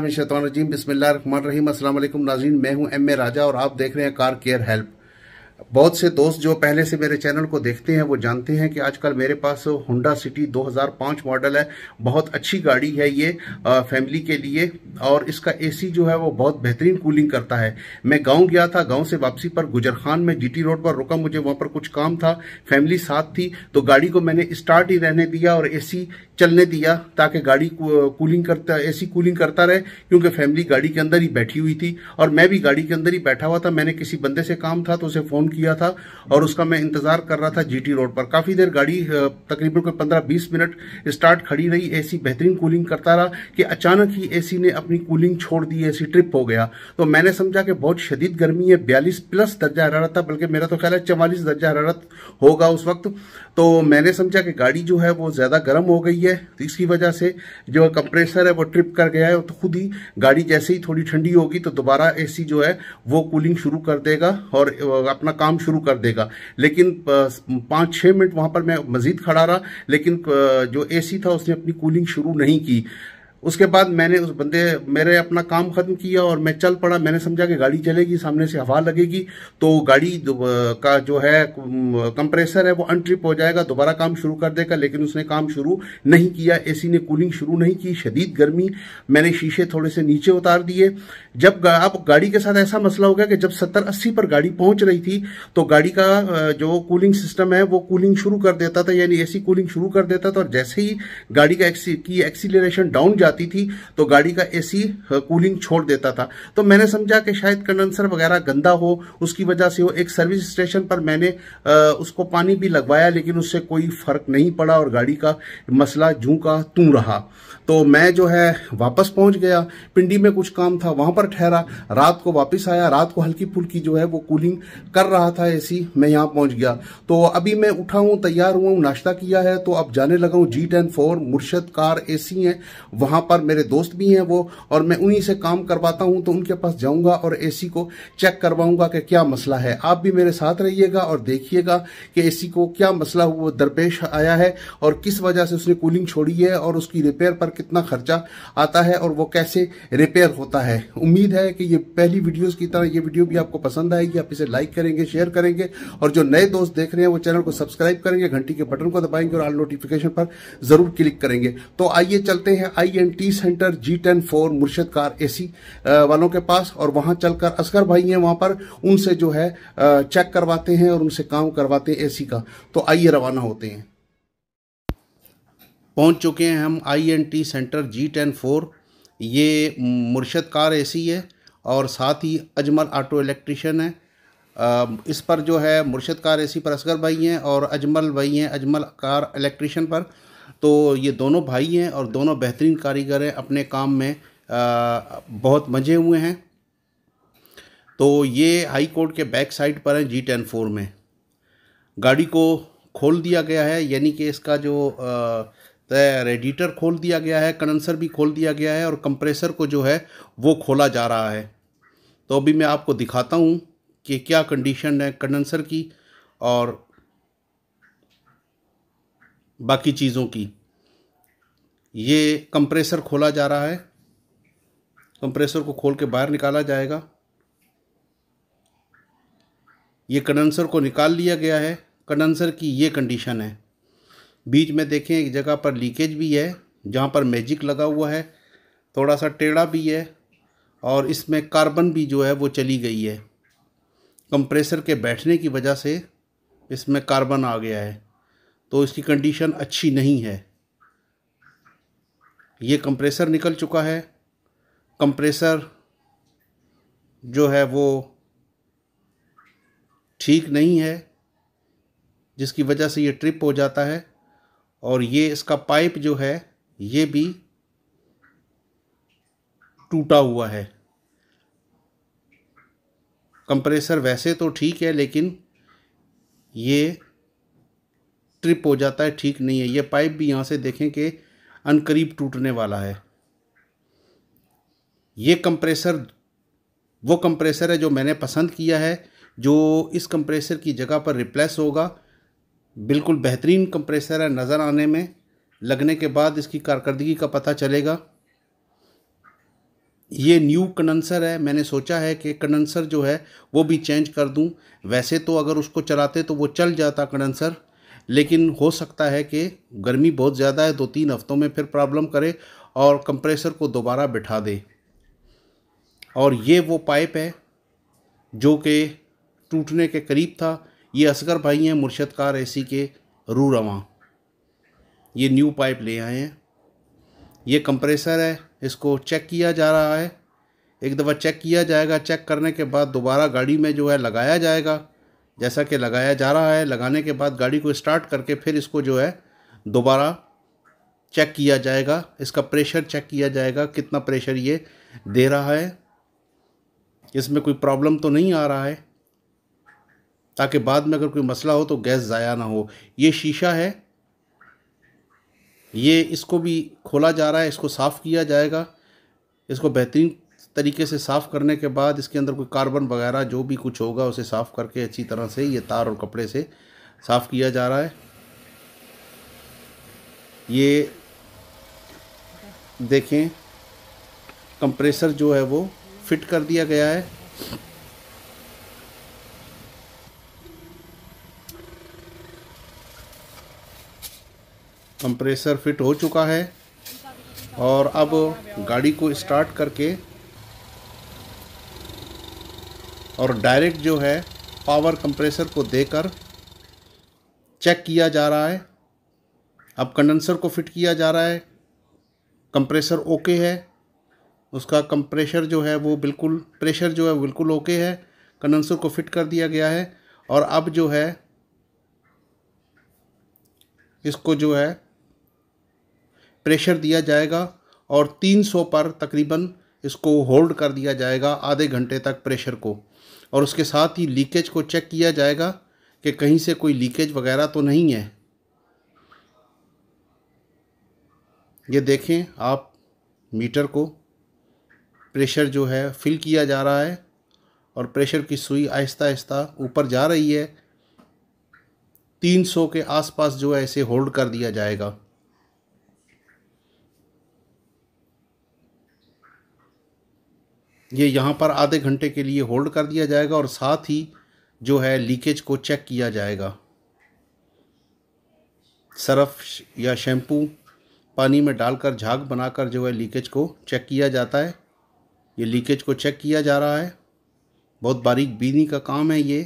बिस्मिल्लाम अल्लाम नाजीन मैं हूं एम ए राजा और आप देख रहे हैं कार केयर हेल्प बहुत से दोस्त जो पहले से मेरे चैनल को देखते हैं वो जानते हैं कि आजकल मेरे पास हुंडा सिटी 2005 मॉडल है बहुत अच्छी गाड़ी है ये आ, फैमिली के लिए और इसका एसी जो है वो बहुत बेहतरीन कूलिंग करता है मैं गांव गया था गांव से वापसी पर गुजर खान में जीटी रोड पर रुका मुझे वहां पर कुछ काम था फैमिली साथ थी तो गाड़ी को मैंने स्टार्ट ही रहने दिया और ए चलने दिया ताकि गाड़ी कूलिंग करता ऐसी कूलिंग करता रहे क्योंकि फैमिली गाड़ी के अंदर ही बैठी हुई थी और मैं भी गाड़ी के अंदर ही बैठा हुआ था मैंने किसी बंदे से काम था तो उसे फ़ोन किया था और उसका मैं इंतज़ार कर रहा था जीटी रोड पर काफ़ी देर गाड़ी तकरीबन कोई पंद्रह बीस मिनट स्टार्ट खड़ी रही ए बेहतरीन कूलिंग करता रहा कि अचानक ही ए ने अपनी कूलिंग छोड़ दी ए ट्रिप हो गया तो मैंने समझा कि बहुत शदीद गर्मी है बयालीस प्लस दर्जा हरारत था बल्कि मेरा तो ख्याल है चवालीस दर्जा हरारत होगा उस वक्त तो मैंने समझा कि गाड़ी जो है वो ज़्यादा गर्म हो गई है है तो इसकी वजह से जो कंप्रेसर है वो ट्रिप कर गया है तो खुद ही गाड़ी जैसे ही थोड़ी ठंडी होगी तो दोबारा एसी जो है वो कूलिंग शुरू कर देगा और अपना काम शुरू कर देगा लेकिन पाँच छः मिनट वहाँ पर मैं मज़ीद खड़ा रहा लेकिन जो ए था उसने अपनी कूलिंग शुरू नहीं की उसके बाद मैंने उस बंदे मेरे अपना काम ख़त्म किया और मैं चल पड़ा मैंने समझा कि गाड़ी चलेगी सामने से हवा लगेगी तो गाड़ी का जो है कंप्रेसर है वो अनट्रिप हो जाएगा दोबारा काम शुरू कर देगा लेकिन उसने काम शुरू नहीं किया एसी ने कूलिंग शुरू नहीं की शदीद गर्मी मैंने शीशे थोड़े से नीचे उतार दिए जब आप गाड़ी के साथ ऐसा मसला हो गया कि जब सत्तर अस्सी पर गाड़ी पहुंच रही थी तो गाड़ी का जो कूलिंग सिस्टम है वो कूलिंग शुरू कर देता था यानी ए कूलिंग शुरू कर देता था और जैसे ही गाड़ी का एक्सी की एक्सीलरेशन डाउन जाता जाती थी तो गाड़ी का एसी कूलिंग छोड़ देता था तो मैंने समझा कि शायद कंडेंसर वगैरह गंदा हो उसकी वजह से वो एक सर्विस स्टेशन पर मैंने उसको पानी भी लगवाया लेकिन उससे कोई फ़र्क नहीं पड़ा और गाड़ी का मसला जू का तू रहा तो मैं जो है वापस पहुंच गया पिंडी में कुछ काम था वहां पर ठहरा रात को वापस आया रात को हल्की फुल्की जो है वो कूलिंग कर रहा था ऐसी मैं यहां पहुंच गया तो अभी मैं उठा हूँ तैयार हुआ हूं नाश्ता किया है तो अब जाने लगा हूं G ten four Murshad car ए है वहां पर मेरे दोस्त भी हैं वो और मैं उन्हीं से काम करवाता हूं तो उनके पास जाऊंगा और एसी को चेक करवाऊंगा कि क्या मसला है आप भी मेरे साथ रहिएगा और देखिएगा कि एसी को क्या मसला हुआ दरपेश आया है और किस वजह से उसने कूलिंग छोड़ी है और उसकी रिपेयर पर कितना खर्चा आता है और वो कैसे रिपेयर होता है उम्मीद है कि ये पहली वीडियो की तरह ये वीडियो भी आपको पसंद आएगी आप इसे लाइक करेंगे शेयर करेंगे और जो नए दोस्त देख रहे हैं वो चैनल को सब्सक्राइब करेंगे घंटी के बटन को दबाएंगे और ऑल नोटिफिकेशन पर जरूर क्लिक करेंगे तो आइए चलते हैं I and T centre G ten four Murshad car AC वालों के पास और वहां चलकर असगर भाई हैं वहां पर उनसे जो है चेक करवाते हैं और उनसे काम करवाते हैं ए का तो आइए रवाना होते हैं पहुंच चुके हैं हम I N T centre G ten four ये मुर्शद कार ए है और साथ ही अजमल ऑटो इलेक्ट्रिशन है इस पर जो है मुर्शद कार ए पर असगर भाई हैं और अजमल भाई हैं अजमल कार इलेक्ट्रिशन पर तो ये दोनों भाई हैं और दोनों बेहतरीन कारीगर हैं अपने काम में बहुत मजे हुए हैं तो ये हाई कोर्ट के बैक साइड पर हैं जी टेन फोर में गाड़ी को खोल दिया गया है यानी कि इसका जो रेडिएटर खोल दिया गया है कंडेंसर भी खोल दिया गया है और कंप्रेसर को जो है वो खोला जा रहा है तो अभी मैं आपको दिखाता हूँ कि क्या कंडीशन है कंडेंसर की और बाकी चीज़ों की ये कंप्रेसर खोला जा रहा है कंप्रेसर को खोल के बाहर निकाला जाएगा ये कंडेंसर को निकाल लिया गया है कंडेंसर की ये कंडीशन है बीच में देखें एक जगह पर लीकेज भी है जहाँ पर मैजिक लगा हुआ है थोड़ा सा टेढ़ा भी है और इसमें कार्बन भी जो है वो चली गई है कंप्रेसर के बैठने की वजह से इसमें कार्बन आ गया है तो इसकी कंडीशन अच्छी नहीं है ये कंप्रेसर निकल चुका है कंप्रेसर जो है वो ठीक नहीं है जिसकी वजह से ये ट्रिप हो जाता है और ये इसका पाइप जो है ये भी टूटा हुआ है कंप्रेसर वैसे तो ठीक है लेकिन ये ट्रिप हो जाता है ठीक नहीं है ये पाइप भी यहाँ से देखें कि अनकरीब टूटने वाला है ये कंप्रेसर वो कंप्रेसर है जो मैंने पसंद किया है जो इस कंप्रेसर की जगह पर रिप्लेस होगा बिल्कुल बेहतरीन कंप्रेसर है नज़र आने में लगने के बाद इसकी कारकर्दगी का पता चलेगा ये न्यू कंडेंसर है मैंने सोचा है कि कंडेंसर जो है वो भी चेंज कर दूं वैसे तो अगर उसको चलाते तो वो चल जाता कंडेंसर लेकिन हो सकता है कि गर्मी बहुत ज़्यादा है दो तीन हफ्तों में फिर प्रॉब्लम करे और कंप्रेसर को दोबारा बिठा दे और ये वो पाइप है जो कि टूटने के करीब था ये असगर भाई हैं मुर्शद कार एसी के रू रवा ये न्यू पाइप ले आए हैं ये कंप्रेसर है इसको चेक किया जा रहा है एक दफ़ा चेक किया जाएगा चेक करने के बाद दोबारा गाड़ी में जो है लगाया जाएगा जैसा कि लगाया जा रहा है लगाने के बाद गाड़ी को स्टार्ट करके फिर इसको जो है दोबारा चेक किया जाएगा इसका प्रेशर चेक किया जाएगा कितना प्रेशर ये दे रहा है इसमें कोई प्रॉब्लम तो नहीं आ रहा है ताकि बाद में अगर कोई मसला हो तो गैस ज़ाया ना हो ये शीशा है ये इसको भी खोला जा रहा है इसको साफ़ किया जाएगा इसको बेहतरीन तरीके से साफ़ करने के बाद इसके अंदर कोई कार्बन वगैरह जो भी कुछ होगा उसे साफ़ करके अच्छी तरह से ये तार और कपड़े से साफ़ किया जा रहा है ये देखें कंप्रेसर जो है वो फिट कर दिया गया है कंप्रेसर फिट हो चुका है और अब गाड़ी को स्टार्ट करके और डायरेक्ट जो है पावर कंप्रेसर को देकर चेक किया जा रहा है अब कंडेंसर को फिट किया जा रहा है कंप्रेसर ओके है उसका कंप्रेशर जो है वो बिल्कुल प्रेशर जो है बिल्कुल ओके है कंडेंसर को फिट कर दिया गया है और अब जो है इसको जो है प्रेशर दिया जाएगा और 300 पर तकरीबन इसको होल्ड कर दिया जाएगा आधे घंटे तक प्रेशर को और उसके साथ ही लीकेज को चेक किया जाएगा कि कहीं से कोई लीकेज वगैरह तो नहीं है ये देखें आप मीटर को प्रेशर जो है फिल किया जा रहा है और प्रेशर की सुई आहिस्ता आहिस्ता ऊपर जा रही है 300 के आसपास जो है इसे होल्ड कर दिया जाएगा ये यहाँ पर आधे घंटे के लिए होल्ड कर दिया जाएगा और साथ ही जो है लीकेज को चेक किया जाएगा सरफ या शैम्पू पानी में डालकर झाग बनाकर जो है लीकेज को चेक किया जाता है ये लीकेज को चेक किया जा रहा है बहुत बारीक बीनी का काम है ये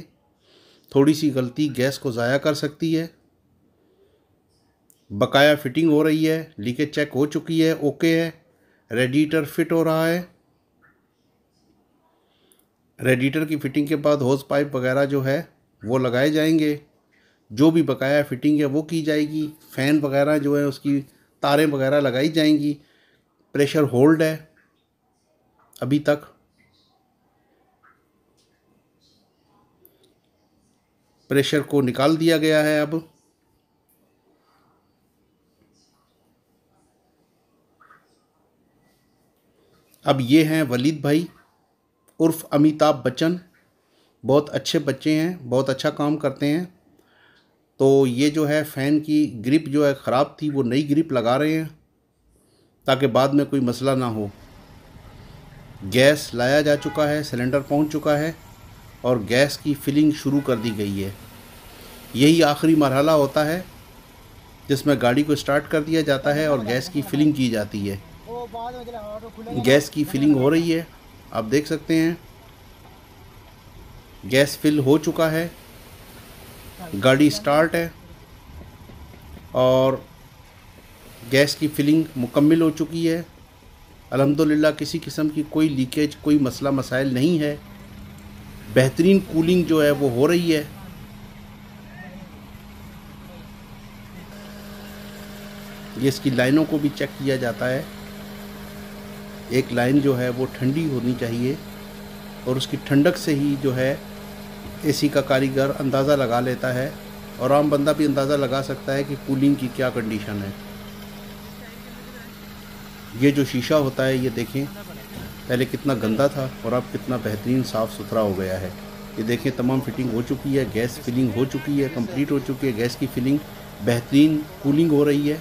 थोड़ी सी गलती गैस को ज़ाया कर सकती है बकाया फिटिंग हो रही है लीकेज चेक हो चुकी है ओके है रेडिएटर फिट हो रहा है रेडिएटर की फ़िटिंग के बाद होज पाइप वगैरह जो है वो लगाए जाएंगे जो भी बकाया फ़िटिंग है वो की जाएगी फ़ैन वगैरह जो है उसकी तारें वगैरह लगाई जाएंगी प्रेशर होल्ड है अभी तक प्रेशर को निकाल दिया गया है अब अब ये हैं वलीद भाई उर्फ अमिताभ बच्चन बहुत अच्छे बच्चे हैं बहुत अच्छा काम करते हैं तो ये जो है फ़ैन की ग्रिप जो है ख़राब थी वो नई ग्रिप लगा रहे हैं ताकि बाद में कोई मसला ना हो गैस लाया जा चुका है सिलेंडर पहुंच चुका है और गैस की फिलिंग शुरू कर दी गई है यही आखिरी मरहला होता है जिसमें गाड़ी को स्टार्ट कर दिया जाता है और गैस की फिलिंग की जाती है गैस की फिलिंग हो रही है आप देख सकते हैं गैस फिल हो चुका है गाड़ी स्टार्ट है और गैस की फिलिंग मुकम्मल हो चुकी है अलहमदिल्ला किसी किस्म की कोई लीकेज कोई मसला मसाइल नहीं है बेहतरीन कूलिंग जो है वो हो रही है ये इसकी लाइनों को भी चेक किया जाता है एक लाइन जो है वो ठंडी होनी चाहिए और उसकी ठंडक से ही जो है एसी का कारीगर अंदाज़ा लगा लेता है और आम बंदा भी अंदाज़ा लगा सकता है कि कूलिंग की क्या कंडीशन है ये जो शीशा होता है ये देखें पहले कितना गंदा था और अब कितना बेहतरीन साफ़ सुथरा हो गया है ये देखें तमाम फिटिंग हो चुकी है गैस फिलिंग हो चुकी है कंप्लीट हो चुकी है गैस की फिलिंग बेहतरीन कूलिंग हो रही है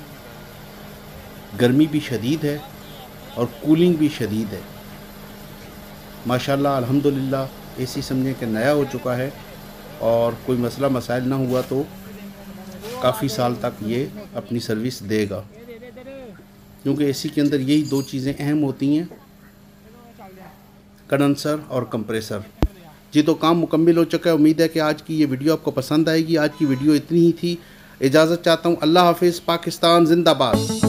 गर्मी भी शदीद है और कूलिंग भी शदीद है माशाल्लाह अल्हम्दुलिल्लाह एसी समझें कि नया हो चुका है और कोई मसला मसाइल ना हुआ तो काफ़ी साल तक ये अपनी सर्विस देगा क्योंकि एसी के अंदर यही दो चीज़ें अहम होती हैं कंडेंसर और कंप्रेसर जी तो काम मुकम्मल हो चुका है उम्मीद है कि आज की ये वीडियो आपको पसंद आएगी आज की वीडियो इतनी ही थी इजाज़त चाहता हूँ अल्लाह हाफिज़ पाकिस्तान जिंदाबाद